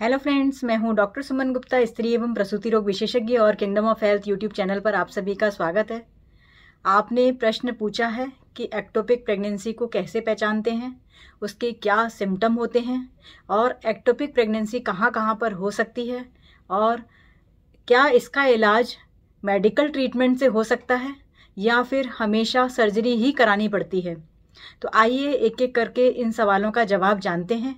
hello friends मैं हूं doctor Suman Gupta स्त्री एवं प्रसूति रोग विशेषज्ञ और Kingdom of Health YouTube channel पर आप सभी का स्वागत है आपने प्रश्न पूछा है कि एक्टोपिक प्रेगनेंसी को कैसे पहचानते हैं उसके क्या सिम्टम होते हैं और एक्टोपिक प्रेगनेंसी कहाँ कहाँ पर हो सकती है और क्या इसका इलाज मेडिकल ट्रीटमेंट से हो सकता है या फिर हमेशा सर्जरी ही करानी पड़ती है तो आइए एक एक करके इन सवालों का जवाब जानते हैं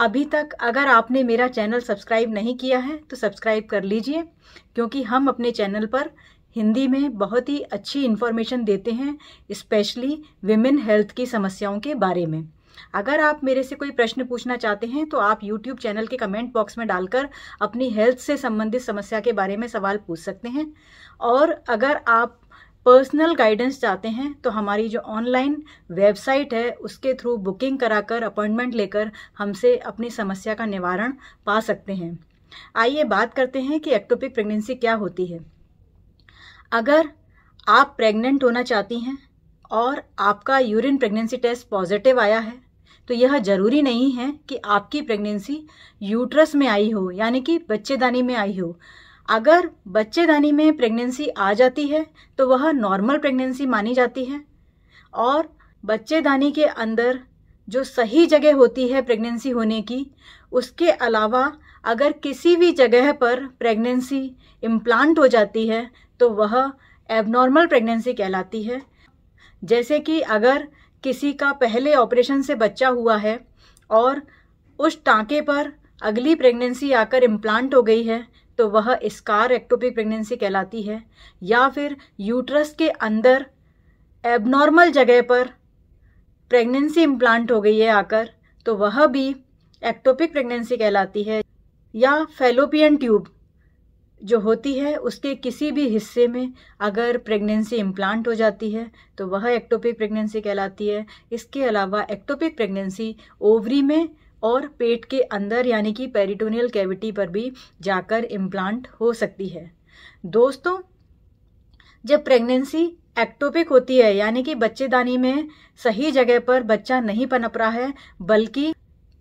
अभी तक अगर आपने मेरा चैनल सब्सक्राइब नहीं किया है तो सब्सक्राइब कर लीजिए क्योंकि हम अपने चैनल पर हिंदी में बहुत ही अच्छी इन्फॉर्मेशन देते हैं स्पेशली विमेन हेल्थ की समस्याओं के बारे में अगर आप मेरे से कोई प्रश्न पूछना चाहते हैं तो आप YouTube चैनल के कमेंट बॉक्स में डालकर अपनी हेल्थ से संबंधित समस्या के बारे में सवाल पूछ सकते हैं और अगर आप पर्सनल गाइडेंस चाहते हैं तो हमारी जो ऑनलाइन वेबसाइट है उसके थ्रू बुकिंग कराकर अपॉइंटमेंट लेकर हमसे अपनी समस्या का निवारण पा सकते हैं आइए बात करते हैं कि एक्टोपिक प्रेगनेंसी क्या होती है अगर आप प्रेग्नेंट होना चाहती हैं और आपका यूरिन प्रेगनेंसी टेस्ट पॉजिटिव आया है तो यह जरूरी नहीं है कि आपकी प्रेगनेंसी यूट्रस में आई हो यानी कि बच्चेदानी में आई हो अगर बच्चेदानी में प्रेगनेंसी आ जाती है तो वह नॉर्मल प्रेगनेंसी मानी जाती है और बच्चेदानी के अंदर जो सही जगह होती है प्रेगनेंसी होने की उसके अलावा अगर किसी भी जगह पर प्रेगनेंसी इम्प्लांट हो जाती है तो वह एबनॉर्मल प्रेगनेंसी कहलाती है जैसे कि अगर किसी का पहले ऑपरेशन से बच्चा हुआ है और उस टाँके पर अगली प्रेगनेंसी आकर इम्प्लांट हो गई है तो वह स्कार एक्टोपिक प्रेगनेंसी कहलाती है या फिर यूट्रस के अंदर एबनॉर्मल जगह पर प्रेगनेंसी इम्प्लांट हो गई है आकर तो वह भी एक्टोपिक प्रेगनेंसी कहलाती है या फेलोपियन ट्यूब जो होती है उसके किसी भी हिस्से में अगर प्रेगनेंसी इम्प्लांट हो जाती है तो वह एक्टोपिक प्रेगनेंसी कहलाती है इसके अलावा एक्टोपिक प्रेगनेंसी ओवरी में और पेट के अंदर यानी कि पेरिटोनियल कैविटी पर भी जाकर इम्प्लांट हो सकती है दोस्तों जब प्रेगनेंसी एक्टोपिक होती है यानी कि बच्चेदानी में सही जगह पर बच्चा नहीं पनप रहा है बल्कि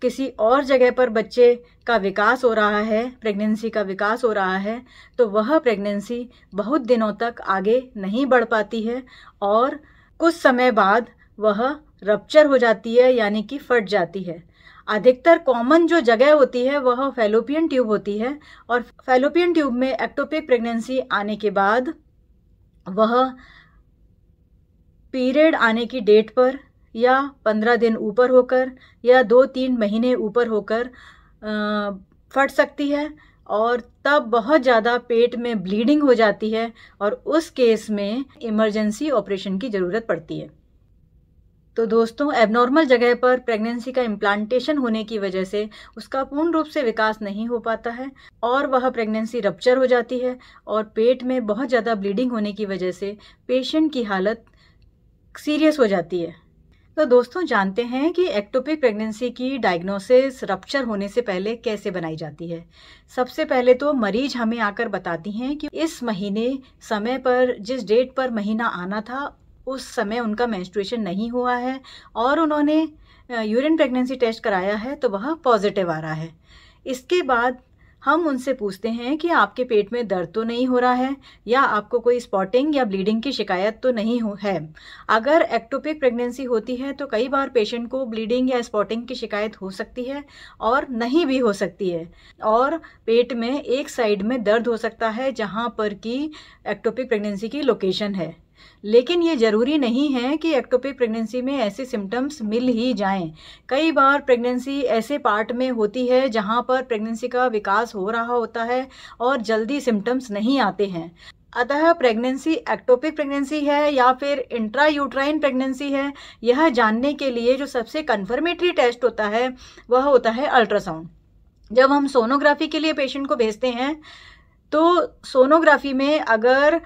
किसी और जगह पर बच्चे का विकास हो रहा है प्रेगनेंसी का विकास हो रहा है तो वह प्रेगनेंसी बहुत दिनों तक आगे नहीं बढ़ पाती है और कुछ समय बाद वह रप्चर हो जाती है यानी कि फट जाती है अधिकतर कॉमन जो जगह होती है वह फेलोपियन ट्यूब होती है और फेलोपियन ट्यूब में एक्टोपिक प्रेगनेंसी आने के बाद वह पीरियड आने की डेट पर या पंद्रह दिन ऊपर होकर या दो तीन महीने ऊपर होकर फट सकती है और तब बहुत ज़्यादा पेट में ब्लीडिंग हो जाती है और उस केस में इमरजेंसी ऑपरेशन की ज़रूरत पड़ती है तो दोस्तों एबनॉर्मल जगह पर प्रेगनेंसी का इम्प्लांटेशन होने की वजह से उसका पूर्ण रूप से विकास नहीं हो पाता है और वह प्रेगनेंसी रप्चर हो जाती है और पेट में बहुत ज़्यादा ब्लीडिंग होने की वजह से पेशेंट की हालत सीरियस हो जाती है तो दोस्तों जानते हैं कि एक्टोपिक प्रेगनेंसी की डायग्नोसिस रप्चर होने से पहले कैसे बनाई जाती है सबसे पहले तो मरीज हमें आकर बताती हैं कि इस महीने समय पर जिस डेट पर महीना आना था उस समय उनका मेंस्ट्रुएशन नहीं हुआ है और उन्होंने यूरिन प्रेगनेंसी टेस्ट कराया है तो वह पॉजिटिव आ रहा है इसके बाद हम उनसे पूछते हैं कि आपके पेट में दर्द तो नहीं हो रहा है या आपको कोई स्पॉटिंग या ब्लीडिंग की शिकायत तो नहीं हो है अगर एक्टोपिक प्रेगनेंसी होती है तो कई बार पेशेंट को ब्लीडिंग या स्पॉटिंग की शिकायत हो सकती है और नहीं भी हो सकती है और पेट में एक साइड में दर्द हो सकता है जहाँ पर कि एक्टोपिक प्रेगनेंसी की लोकेशन है लेकिन ये ज़रूरी नहीं है कि एक्टोपिक प्रेगनेंसी में ऐसे सिम्टम्स मिल ही जाएं कई बार प्रेगनेंसी ऐसे पार्ट में होती है जहां पर प्रेगनेंसी का विकास हो रहा होता है और जल्दी सिम्टम्स नहीं आते हैं अतः प्रेगनेंसी एक्टोपिक प्रेगनेंसी है या फिर इंट्रा यूट्राइन प्रेगनेंसी है यह जानने के लिए जो सबसे कन्फर्मेटरी टेस्ट होता है वह होता है अल्ट्रासाउंड जब हम सोनोग्राफी के लिए पेशेंट को भेजते हैं तो सोनोग्राफी में अगर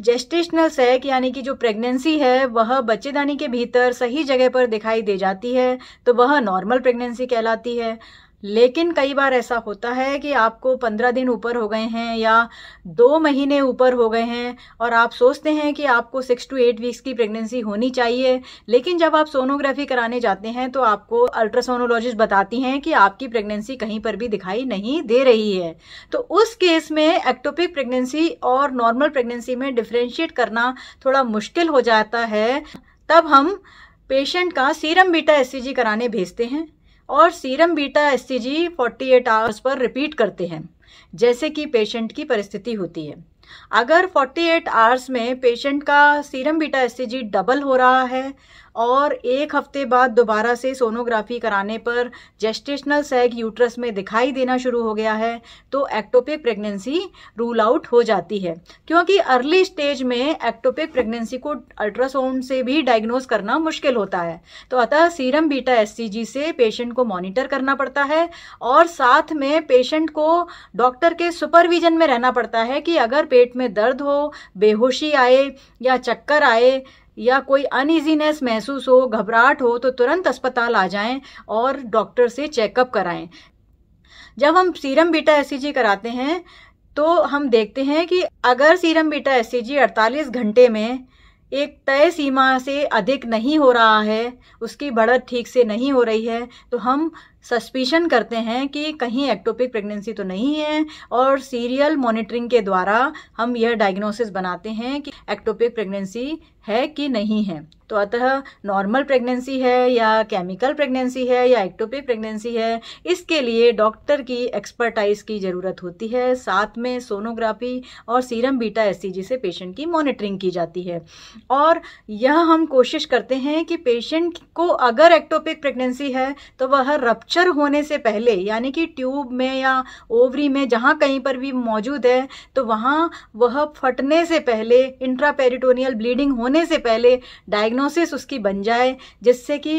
जेस्टेशनल सैक यानी कि जो प्रेगनेंसी है वह बच्चेदानी के भीतर सही जगह पर दिखाई दे जाती है तो वह नॉर्मल प्रेगनेंसी कहलाती है लेकिन कई बार ऐसा होता है कि आपको पंद्रह दिन ऊपर हो गए हैं या दो महीने ऊपर हो गए हैं और आप सोचते हैं कि आपको सिक्स टू एट वीक्स की प्रेगनेंसी होनी चाहिए लेकिन जब आप सोनोग्राफी कराने जाते हैं तो आपको अल्ट्रासोनोलॉजिस्ट बताती हैं कि आपकी प्रेगनेंसी कहीं पर भी दिखाई नहीं दे रही है तो उस केस में एक्टोपिक प्रेगनेंसी और नॉर्मल प्रेगनेंसी में डिफ्रेंशिएट करना थोड़ा मुश्किल हो जाता है तब हम पेशेंट का सीरम बीटा एस कराने भेजते हैं और serum beta S C G forty eight hours पर रिपीट करते हैं जैसे कि पेशेंट की परिस्थिति होती है अगर 48 आवर्स में पेशेंट का सीरम बीटा एस डबल हो रहा है और एक हफ्ते बाद दोबारा से सोनोग्राफी कराने पर जेस्टेशनल सैग यूट्रस में दिखाई देना शुरू हो गया है तो एक्टोपिक प्रेगनेंसी रूल आउट हो जाती है क्योंकि अर्ली स्टेज में एक्टोपिक प्रेगनेंसी को अल्ट्रासाउंड से भी डायग्नोज करना मुश्किल होता है तो अतः सीरम बीटा एस से पेशेंट को मॉनिटर करना पड़ता है और साथ में पेशेंट को डॉक्टर के सुपरविजन में रहना पड़ता है कि अगर पेट में दर्द हो बेहोशी आए या चक्कर आए या कोई अनइजीनेस महसूस हो घबराहट हो तो तुरंत अस्पताल आ जाएं और डॉक्टर से चेकअप कराएं जब हम सीरम बीटा एस कराते हैं तो हम देखते हैं कि अगर सीरम बीटा एस 48 घंटे में एक तय सीमा से अधिक नहीं हो रहा है उसकी बढ़त ठीक से नहीं हो रही है तो हम सस्पिशन करते हैं कि कहीं एक्टोपिक प्रेगनेंसी तो नहीं है और सीरियल मॉनिटरिंग के द्वारा हम यह डायग्नोसिस बनाते हैं कि एक्टोपिक प्रेगनेंसी है कि नहीं है तो अतः नॉर्मल प्रेगनेंसी है या केमिकल प्रेगनेंसी है या एक्टोपिक प्रेगनेंसी है इसके लिए डॉक्टर की एक्सपर्टाइज की ज़रूरत होती है साथ में सोनोग्राफी और सीरम बीटा एस से पेशेंट की मॉनिटरिंग की जाती है और यह हम कोशिश करते हैं कि पेशेंट को अगर एक्टोपिक प्रेगनेंसी है तो वह रप्चर होने से पहले यानी कि ट्यूब में या ओवरी में जहाँ कहीं पर भी मौजूद है तो वहाँ वह फटने से पहले इंट्रापेरिटोनियल ब्लीडिंग होने होने से पहले डायग्नोसिस उसकी बन जाए जिससे कि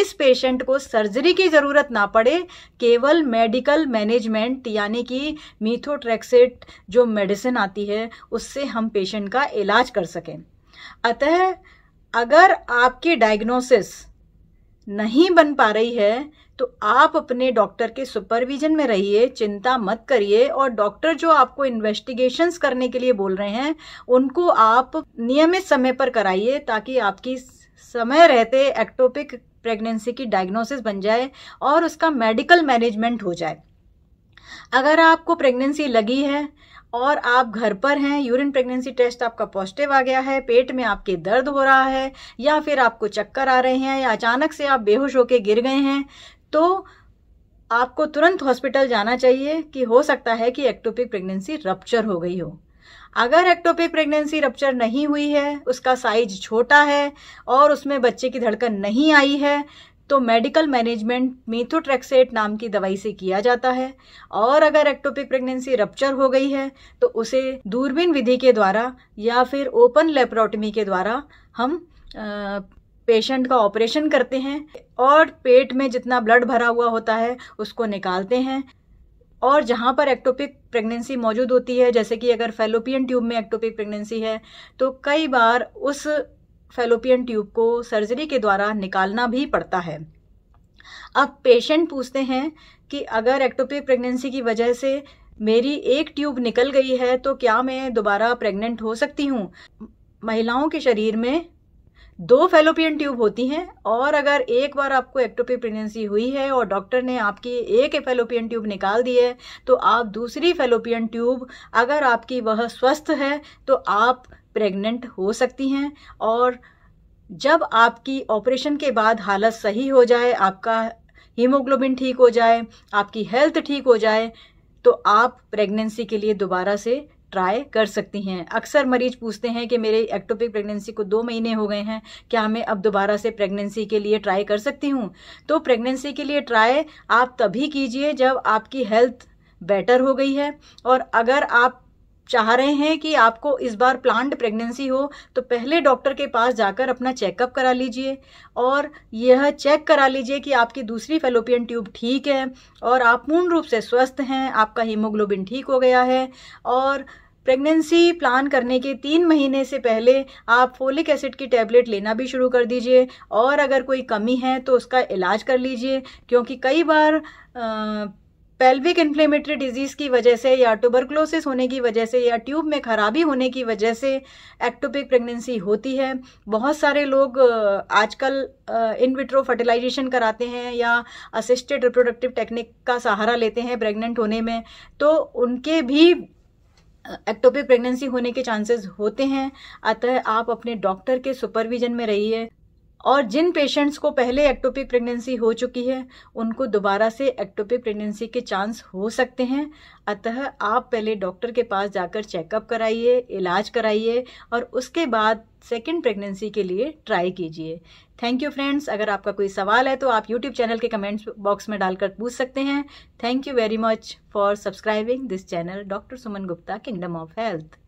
इस पेशेंट को सर्जरी की ज़रूरत ना पड़े केवल मेडिकल मैनेजमेंट यानी कि मीथोट्रेक्सेट जो मेडिसिन आती है उससे हम पेशेंट का इलाज कर सकें अतः अगर आपकी डायग्नोसिस नहीं बन पा रही है तो आप अपने डॉक्टर के सुपरविजन में रहिए चिंता मत करिए और डॉक्टर जो आपको इन्वेस्टिगेशंस करने के लिए बोल रहे हैं उनको आप नियमित समय पर कराइए ताकि आपकी समय रहते एक्टोपिक प्रेगनेंसी की डायग्नोसिस बन जाए और उसका मेडिकल मैनेजमेंट हो जाए अगर आपको प्रेगनेंसी लगी है और आप घर पर हैं यूरिन प्रेगनेंसी टेस्ट आपका पॉजिटिव आ गया है पेट में आपके दर्द हो रहा है या फिर आपको चक्कर आ रहे हैं या अचानक से आप बेहोश होकर गिर गए हैं तो आपको तुरंत हॉस्पिटल जाना चाहिए कि हो सकता है कि एक्टोपिक प्रेगनेंसी रप्चर हो गई हो अगर एक्टोपिक प्रेगनेंसी रप्चर नहीं हुई है उसका साइज छोटा है और उसमें बच्चे की धड़कन नहीं आई है तो मेडिकल मैनेजमेंट मीथोट्रेक्सेट नाम की दवाई से किया जाता है और अगर एक्टोपिक प्रेगनेंसी रप्चर हो गई है तो उसे दूरबीन विधि के द्वारा या फिर ओपन लेप्रोटमी के द्वारा हम पेशेंट का ऑपरेशन करते हैं और पेट में जितना ब्लड भरा हुआ होता है उसको निकालते हैं और जहाँ पर एक्टोपिक प्रेगनेंसी मौजूद होती है जैसे कि अगर फेलोपियन ट्यूब में एक्टोपिक प्रेगनेंसी है तो कई बार उस फेलोपियन ट्यूब को सर्जरी के द्वारा निकालना भी पड़ता है अब पेशेंट पूछते हैं कि अगर एक्टोपिक प्रेगनेंसी की वजह से मेरी एक ट्यूब निकल गई है तो क्या मैं दोबारा प्रेग्नेंट हो सकती हूँ महिलाओं के शरीर में दो फेलोपियन ट्यूब होती हैं और अगर एक बार आपको एक्टोपिक प्रेगनेंसी हुई है और डॉक्टर ने आपकी एक फेलोपियन ट्यूब निकाल दी है तो आप दूसरी फेलोपियन ट्यूब अगर आपकी वह स्वस्थ है तो आप प्रेग्नेंट हो सकती हैं और जब आपकी ऑपरेशन के बाद हालत सही हो जाए आपका हीमोग्लोबिन ठीक हो जाए आपकी हेल्थ ठीक हो जाए तो आप प्रेगनेंसी के लिए दोबारा से ट्राई कर सकती हैं अक्सर मरीज पूछते हैं कि मेरे एक्टोपिक प्रेगनेंसी को दो महीने हो गए हैं क्या मैं अब दोबारा से प्रेगनेंसी के लिए ट्राई कर सकती हूँ तो प्रेगनेंसी के लिए ट्राई आप तभी कीजिए जब आपकी हेल्थ बेटर हो गई है और अगर आप चाह रहे हैं कि आपको इस बार प्लांट प्रेगनेंसी हो तो पहले डॉक्टर के पास जाकर अपना चेकअप करा लीजिए और यह चेक करा लीजिए कि आपकी दूसरी फेलोपियन ट्यूब ठीक है और आप पूर्ण रूप से स्वस्थ हैं आपका हीमोग्लोबिन ठीक हो गया है और प्रेगनेंसी प्लान करने के तीन महीने से पहले आप फोलिक एसिड की टैबलेट लेना भी शुरू कर दीजिए और अगर कोई कमी है तो उसका इलाज कर लीजिए क्योंकि कई बार आ, पेल्विक इन्फ्लेमेटरी डिजीज़ की वजह से या ट्यूबरक्लोसिस होने की वजह से या ट्यूब में खराबी होने की वजह से एक्टोपिक प्रेगनेंसी होती है बहुत सारे लोग आजकल इन विट्रो फर्टिलाइजेशन कराते हैं या असिस्टेड रिप्रोडक्टिव टेक्निक का सहारा लेते हैं प्रेग्नेंट होने में तो उनके भी एक्टोपिक प्रेगनेंसी होने के चांसेस होते हैं अतः आप अपने डॉक्टर के सुपरविजन में रहिए और जिन पेशेंट्स को पहले एक्टोपिक प्रेगनेंसी हो चुकी है उनको दोबारा से एक्टोपिक प्रेगनेंसी के चांस हो सकते हैं अतः आप पहले डॉक्टर के पास जाकर चेकअप कराइए इलाज कराइए और उसके बाद सेकेंड प्रेगनेंसी के लिए ट्राई कीजिए थैंक यू फ्रेंड्स अगर आपका कोई सवाल है तो आप यूट्यूब चैनल के कमेंट्स बॉक्स में डालकर पूछ सकते हैं thank you very much for subscribing this channel doctor Suman Gupta Kingdom of health